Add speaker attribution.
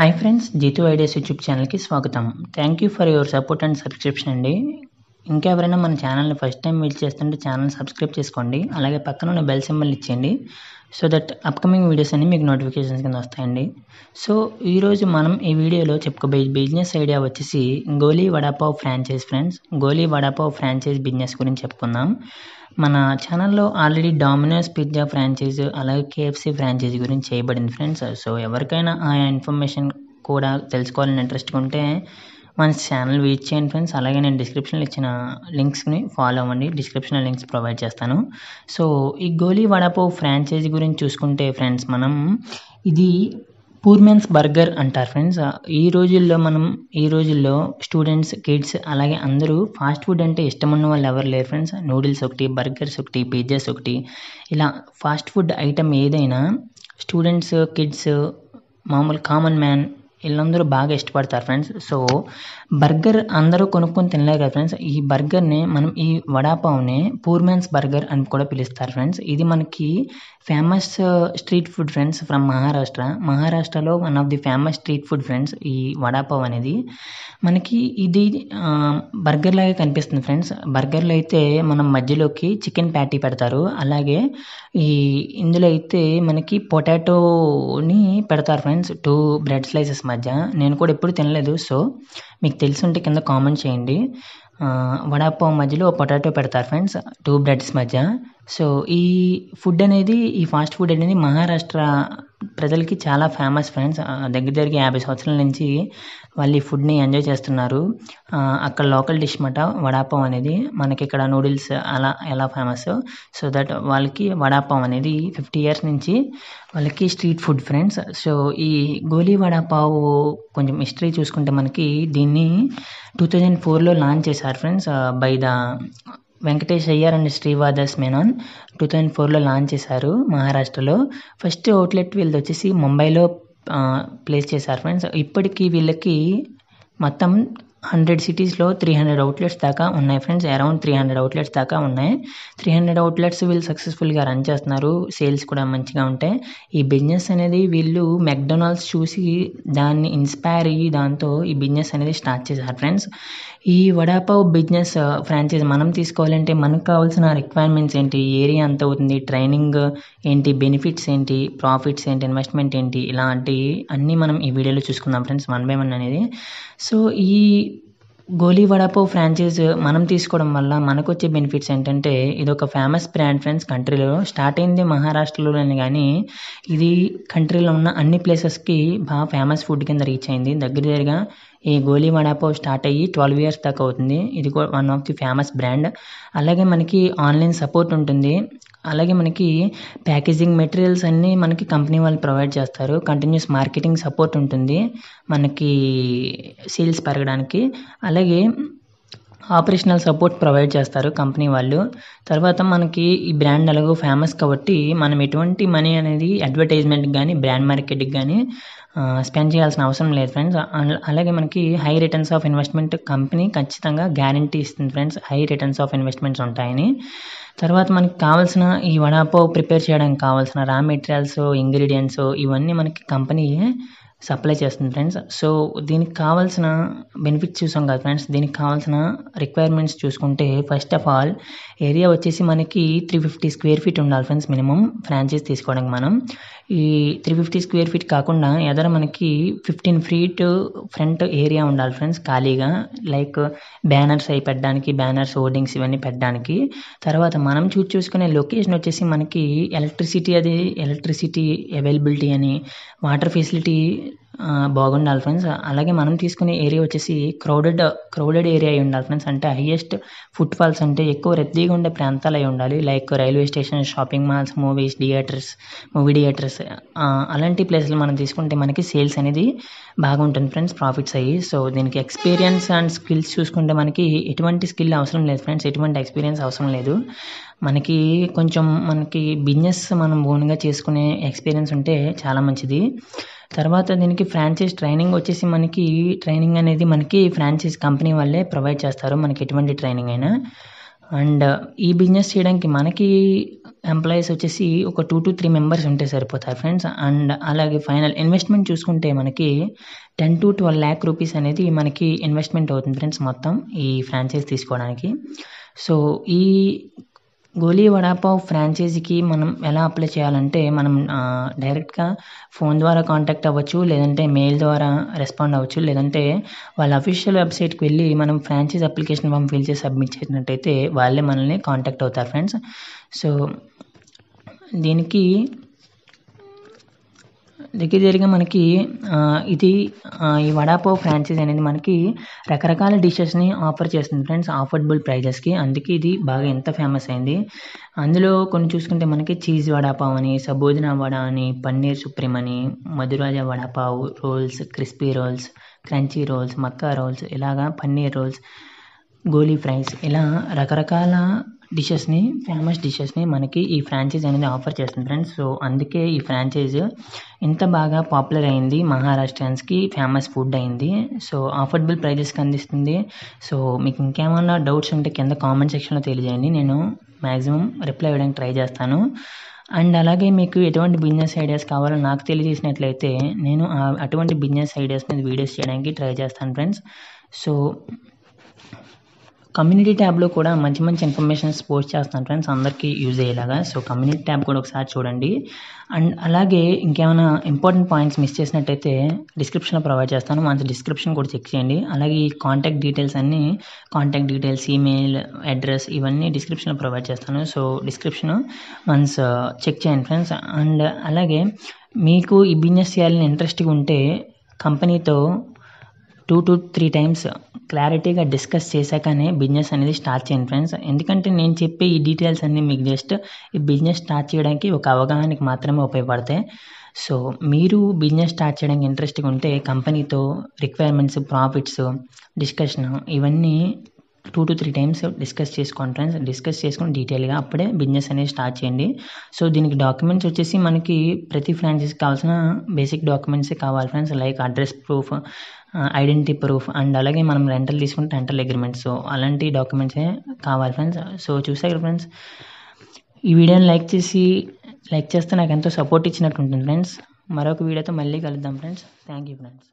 Speaker 1: hi friends Jeetu ideas YouTube ఛానల్కి స్వాగతం thank you for your support and subscription అండి ఇంకెవరైనా మన ఛానల్ని ఫస్ట్ టైం విజిట్ చేస్తుంటే ఛానల్ సబ్స్క్రైబ్ చేసుకోండి అలాగే పక్కన ఉన్న బెల్ సింబల్ ఇచ్చేయండి సో దట్ అప్కమింగ్ వీడియోస్ అన్ని మీకు నోటిఫికేషన్స్ కింద వస్తాయండి సో ఈరోజు మనం ఈ వీడియోలో చెప్పుకోబోయే బిజినెస్ ఐడియా వచ్చేసి గోలీ వడాపావ్ ఫ్రాంచైజ్ ఫ్రెండ్స్ గోలీ వడాపావ్ ఫ్రాంచైజ్ బిజినెస్ గురించి చెప్పుకుందాం మన ఛానల్లో ఆల్రెడీ డామినోస్ పిజ్జా ఫ్రాంచైజ్ అలాగే కేఎఫ్సీ ఫ్రాంచైజ్ గురించి చేయబడింది ఫ్రెండ్స్ సో ఎవరికైనా ఆ ఇన్ఫర్మేషన్ కూడా తెలుసుకోవాలని ఇంట్రెస్ట్ ఉంటే మన ఛానల్ వీచ్ చేయండి ఫ్రెండ్స్ అలాగే నేను డిస్క్రిప్షన్లో ఇచ్చిన లింక్స్ని ఫాలో అవ్వండి డిస్క్రిప్షన్లో లింక్స్ ప్రొవైడ్ చేస్తాను సో ఈ గోలీ వడపావు ఫ్రాంచైజీ గురించి చూసుకుంటే ఫ్రెండ్స్ మనం ఇది పూర్మెన్స్ బర్గర్ అంటారు ఫ్రెండ్స్ ఈ రోజుల్లో మనం ఈ రోజుల్లో స్టూడెంట్స్ కిడ్స్ అలాగే అందరూ ఫాస్ట్ ఫుడ్ అంటే ఇష్టం ఉన్న వాళ్ళు ఎవరు లేరు ఫ్రెండ్స్ నూడిల్స్ ఒకటి బర్గర్స్ ఒకటి పిజ్జాస్ ఒకటి ఇలా ఫాస్ట్ ఫుడ్ ఐటమ్ ఏదైనా స్టూడెంట్స్ కిడ్స్ మామూలు కామన్ మ్యాన్ వీళ్ళందరూ బాగా ఇష్టపడతారు ఫ్రెండ్స్ సో బర్గర్ అందరూ కొనుక్కొని తినలేరు కదా ఫ్రెండ్స్ ఈ బర్గర్ని మనం ఈ వడాపావ్ని పూర్ మ్యాన్స్ బర్గర్ అని కూడా పిలుస్తారు ఫ్రెండ్స్ ఇది మనకి famous street food friends from Maharashtra మహారాష్ట్రలో one of the famous street food friends ఈ వడాపావ్ అనేది మనకి ఇది బర్గర్ లాగే కనిపిస్తుంది ఫ్రెండ్స్ బర్గర్లు అయితే మనం మధ్యలోకి చికెన్ ప్యాటీ పెడతారు అలాగే ఈ ఇందులో అయితే మనకి పొటాటోని పెడతారు ఫ్రెండ్స్ టూ బ్రెడ్ స్లైసెస్ మధ్య మధ్య నేను కూడా ఎప్పుడు తినలేదు సో మీకు తెలిసి ఉంటే కింద కామెంట్ చేయండి వడాపావు మధ్యలో పొటాటో పెడతారు ఫ్రెండ్స్ టూ బ్రెడ్స్ మధ్య సో ఈ ఫుడ్ అనేది ఈ ఫాస్ట్ ఫుడ్ అనేది మహారాష్ట్ర ప్రజలకి చాలా ఫేమస్ ఫ్రెండ్స్ దగ్గర దగ్గర యాభై సంవత్సరాల నుంచి వాళ్ళు ఈ ఫుడ్ని ఎంజాయ్ చేస్తున్నారు అక్కడ లోకల్ డిష్ మాట వడాపం అనేది మనకి ఇక్కడ నూడిల్స్ అలా ఎలా ఫేమస్ సో దట్ వాళ్ళకి వడాపం అనేది ఫిఫ్టీ ఇయర్స్ నుంచి వాళ్ళకి స్ట్రీట్ ఫుడ్ ఫ్రెండ్స్ సో ఈ గోలీ వడాపావు కొంచెం హిస్టరీ చూసుకుంటే మనకి దీన్ని టూ థౌజండ్ ఫోర్లో లాంచ్ చేశారు friends by the Venkatesh Iyer and Shrivadas Menon two thousand ఫోర్లో లాంచ్ చేశారు మహారాష్ట్రలో ఫస్ట్ అవుట్లెట్ వీళ్ళది వచ్చేసి ముంబైలో ప్లేస్ చేశారు ఫ్రెండ్స్ ఇప్పటికీ వీళ్ళకి మొత్తం హండ్రెడ్ సిటీస్లో త్రీ హండ్రెడ్ అవుట్లెట్స్ దాకా ఉన్నాయి friends around three hundred outlets దాకా ఉన్నాయి త్రీ హండ్రెడ్ అవుట్లెట్స్ వీళ్ళు సక్సెస్ఫుల్గా రన్ చేస్తున్నారు సేల్స్ కూడా మంచిగా ఉంటాయి ఈ బిజినెస్ అనేది వీళ్ళు మెక్డొనాల్డ్స్ చూసి దాన్ని ఇన్స్పైర్ అయ్యి దాంతో ఈ బిజినెస్ అనేది స్టార్ట్ చేశారు ఫ్రెండ్స్ ఈ వడాపావ్ బిజినెస్ ఫ్రాంచైజ్ మనం తీసుకోవాలంటే మనకు కావాల్సిన రిక్వైర్మెంట్స్ ఏంటి ఏరియా ఎంత అవుతుంది ట్రైనింగ్ ఏంటి బెనిఫిట్స్ ఏంటి ప్రాఫిట్స్ ఏంటి ఇన్వెస్ట్మెంట్ ఏంటి ఇలాంటివి అన్నీ మనం ఈ వీడియోలో చూసుకుందాం ఫ్రెండ్స్ వన్ బై వన్ అనేది సో ఈ గోలీ వడాపో ఫ్రాంచైజ్ మనం తీసుకోవడం వల్ల మనకు వచ్చే బెనిఫిట్స్ ఏంటంటే ఇది ఒక ఫేమస్ బ్రాండ్ ఫ్రెండ్స్ కంట్రీలో స్టార్ట్ అయింది మహారాష్ట్రలోనే కానీ ఇది కంట్రీలో ఉన్న అన్ని ప్లేసెస్కి బాగా ఫేమస్ ఫుడ్ కింద రీచ్ అయింది దగ్గర దగ్గరగా ఈ గోలీ వడాపో స్టార్ట్ అయ్యి ట్వెల్వ్ ఇయర్స్ దాకా అవుతుంది ఇది కూడా one of the famous brand అలాగే మనకి ఆన్లైన్ సపోర్ట్ ఉంటుంది అలాగే మనకి ప్యాకేజింగ్ మెటీరియల్స్ అన్నీ మనకి కంపెనీ వాళ్ళు ప్రొవైడ్ చేస్తారు కంటిన్యూస్ మార్కెటింగ్ సపోర్ట్ ఉంటుంది మనకి సేల్స్ పెరగడానికి అలాగే ఆపరేషనల్ సపోర్ట్ ప్రొవైడ్ చేస్తారు కంపెనీ వాళ్ళు తర్వాత మనకి ఈ బ్రాండ్ ఎలాగో ఫేమస్ కాబట్టి మనం ఎటువంటి మనీ అనేది అడ్వర్టైజ్మెంట్కి కానీ బ్రాండ్ మార్కెట్కి కానీ స్పెండ్ చేయాల్సిన అవసరం లేదు ఫ్రెండ్స్ అలాగే మనకి high returns of investment company ఖచ్చితంగా గ్యారంటీ ఇస్తుంది friends high returns of investments ఉంటాయని తర్వాత మనకి కావాల్సిన ఈ వడాపావ్ ప్రిపేర్ చేయడానికి కావాల్సిన రా మెటీరియల్స్ ఇంగ్రీడియంట్స్ ఇవన్నీ మనకి కంపెనీయే సప్లై చేస్తుంది ఫ్రెండ్స్ సో దీనికి కావాల్సిన బెనిఫిట్స్ చూసాం కదా ఫ్రెండ్స్ దీనికి కావాల్సిన రిక్వైర్మెంట్స్ చూసుకుంటే ఫస్ట్ ఆఫ్ ఆల్ ఏరియా వచ్చేసి మనకి త్రీ ఫిఫ్టీ స్క్వేర్ ఫీట్ ఉండాలి ఫ్రెండ్స్ మినిమం ఫ్రాంచైజ్ తీసుకోవడానికి మనం ఈ త్రీ ఫిఫ్టీ స్క్వేర్ ఫీట్ కాకుండా ఎదర మనకి ఫిఫ్టీన్ ఫీట్ ఫ్రంట్ ఏరియా ఉండాలి ఫ్రెండ్స్ ఖాళీగా లైక్ బ్యానర్స్ అవి పెట్టడానికి బ్యానర్స్ హోర్డింగ్స్ ఇవన్నీ పెట్టడానికి తర్వాత మనం చూసి చూసుకునే లొకేషన్ వచ్చేసి మనకి ఎలక్ట్రిసిటీ అది ఎలక్ట్రిసిటీ అవైలబిలిటీ అని వాటర్ ఫెసిలిటీ బాగుండాలి ఫ్రెండ్స్ అలాగే మనం తీసుకునే ఏరియా వచ్చేసి క్రౌడెడ్ క్రౌడెడ్ ఏరియా అయి ఉండాలి ఫ్రెండ్స్ అంటే హైయెస్ట్ ఫుట్ఫాల్స్ అంటే ఎక్కువ రద్దీగా ఉండే ప్రాంతాలు అయి ఉండాలి like railway station shopping malls movies theatres movie theatres అలాంటి ప్లేస్లు మనం తీసుకుంటే మనకి సేల్స్ అనేది బాగుంటుంది ఫ్రెండ్స్ ప్రాఫిట్స్ అయ్యి సో దీనికి ఎక్స్పీరియన్స్ అండ్ స్కిల్స్ చూసుకుంటే మనకి ఎటువంటి స్కిల్ అవసరం లేదు ఫ్రెండ్స్ ఎటువంటి ఎక్స్పీరియన్స్ అవసరం లేదు మనకి కొంచెం మనకి బిజినెస్ మనం ఓన్గా చేసుకునే ఎక్స్పీరియన్స్ ఉంటే చాలా మంచిది తర్వాత దీనికి ఫ్రాంచైజ్ ట్రైనింగ్ వచ్చేసి మనకి ట్రైనింగ్ అనేది మనకి ఫ్రాంచైజ్ కంపెనీ వాళ్ళే ప్రొవైడ్ చేస్తారు మనకి ఎటువంటి ట్రైనింగ్ అయినా అండ్ ఈ బిజినెస్ చేయడానికి మనకి ఎంప్లాయీస్ వచ్చేసి ఒక టూ టు త్రీ మెంబర్స్ ఉంటే సరిపోతారు ఫ్రెండ్స్ అండ్ అలాగే ఫైనల్ ఇన్వెస్ట్మెంట్ చూసుకుంటే మనకి ten to twelve lakh rupees అనేది మనకి ఇన్వెస్ట్మెంట్ అవుతుంది ఫ్రెండ్స్ మొత్తం ఈ ఫ్రాంచైజ్ తీసుకోవడానికి సో ఈ గోలీ వడాపావ్ ఫ్రాంచైజీకి మనం ఎలా అప్లై చేయాలంటే మనం డైరెక్ట్గా ఫోన్ ద్వారా కాంటాక్ట్ అవ్వచ్చు లేదంటే మెయిల్ ద్వారా రెస్పాండ్ అవ్వచ్చు లేదంటే వాళ్ళ అఫీషియల్ వెబ్సైట్కి వెళ్ళి మనం ఫ్రాంచైజ్ అప్లికేషన్ ఫామ్ ఫిల్ చేసి సబ్మిట్ చేసినట్టయితే వాళ్ళే మనల్ని కాంటాక్ట్ అవుతారు ఫ్రెండ్స్ సో దీనికి దగ్గరగా మనకి ఇది ఈ వడాపావ్ ఫ్రాంచైజ్ అనేది మనకి రకరకాల డిషెస్ని ఆఫర్ చేస్తుంది ఫ్రెండ్స్ ఆఫర్డబుల్ ప్రైజెస్కి అందుకే ఇది బాగా ఎంత ఫేమస్ అయింది అందులో కొన్ని చూసుకుంటే మనకి చీజ్ వడాపావ్ అని సబోజన వడ అని పన్నీర్ సుప్రీం అని మధురాజ vada pav rolls crispy rolls crunchy rolls మక్కా రోల్స్ ఇలాగా పన్నీర్ రోల్స్ గోలీ ఫ్రైస్ ఇలా రకరకాల డిషెస్ని ఫేమస్ డిషెస్ని మనకి ఈ ఫ్రాంచైజ్ అనేది ఆఫర్ చేస్తుంది ఫ్రెండ్స్ సో అందుకే ఈ ఫ్రాంచైజ్ ఇంత బాగా పాపులర్ అయింది మహారాష్ట్రన్స్కి ఫేమస్ ఫుడ్ అయింది సో అఫోర్డబుల్ ప్రైజెస్కి అందిస్తుంది సో మీకు ఇంకేమైనా డౌట్స్ ఉంటే కింద కామెంట్ సెక్షన్లో తెలియజేయండి నేను మ్యాక్సిమం రిప్లై ఇవ్వడానికి ట్రై చేస్తాను అండ్ అలాగే మీకు ఎటువంటి బిజినెస్ ఐడియాస్ కావాలో నాకు తెలియజేసినట్లయితే నేను అటువంటి బిజినెస్ ఐడియాస్ మీద వీడియోస్ చేయడానికి ట్రై చేస్తాను ఫ్రెండ్స్ సో కమ్యూనిటీ ట్యాబ్లో కూడా మంచి మంచి ఇన్ఫర్మేషన్స్ పోస్ట్ చేస్తాను ఫ్రెండ్స్ అందరికీ యూజ్ అయ్యేలాగా సో కమ్యూనిటీ ట్యాబ్ కూడా ఒకసారి చూడండి అండ్ అలాగే ఇంకేమైనా ఇంపార్టెంట్ పాయింట్స్ మిస్ చేసినట్టయితే డిస్క్రిప్షన్లో ప్రొవైడ్ చేస్తాను మంచి డిస్క్రిప్షన్ కూడా చెక్ చేయండి అలాగే ఈ కాంటాక్ట్ డీటెయిల్స్ అన్నీ కాంటాక్ట్ డీటెయిల్స్ ఈమెయిల్ అడ్రస్ ఇవన్నీ డిస్క్రిప్షన్లో ప్రొవైడ్ చేస్తాను సో డిస్క్రిప్షన్ మన్స్ చెక్ చేయండి ఫ్రెండ్స్ అండ్ అలాగే మీకు ఈ బిజినెస్ చేయాలని ఇంట్రెస్ట్గా ఉంటే కంపెనీతో టూ టు త్రీ టైమ్స్ క్లారిటీగా డిస్కస్ చేశాకనే బిజినెస్ అనేది స్టార్ట్ చేయండి ఫ్రెండ్స్ ఎందుకంటే నేను చెప్పే ఈ డీటెయిల్స్ అన్నీ మీకు జస్ట్ ఈ బిజినెస్ స్టార్ట్ చేయడానికి ఒక అవగాహనకి మాత్రమే ఉపయోగపడతాయి సో మీరు బిజినెస్ స్టార్ట్ చేయడానికి ఇంట్రెస్ట్గా ఉంటే కంపెనీతో రిక్వైర్మెంట్స్ ప్రాఫిట్స్ డిస్కషన్ ఇవన్నీ two to three times discuss చేసుకోండి ఫ్రెండ్స్ డిస్కస్ చేసుకుని డీటెయిల్గా అప్పుడే బిజినెస్ అనేది స్టార్ట్ చేయండి సో దీనికి డాక్యుమెంట్స్ వచ్చేసి మనకి ప్రతి ఫ్రాంచైజీకి కావాల్సిన బేసిక్ డాక్యుమెంట్స్ కావాలి friends like address proof identity proof and అలాగే మనం రెంటల్ తీసుకుంటే రెంటల్ అగ్రిమెంట్స్ అలాంటి డాక్యుమెంట్సే కావాలి ఫ్రెండ్స్ సో చూసారు ఫ్రెండ్స్ ఈ వీడియోని లైక్ చేసి లైక్ చేస్తే నాకు ఎంతో సపోర్ట్ ఇచ్చినట్టు ఉంటుంది ఫ్రెండ్స్ మరొక వీడియోతో మళ్ళీ కలుద్దాం ఫ్రెండ్స్ థ్యాంక్ యూ ఫ్రెండ్స్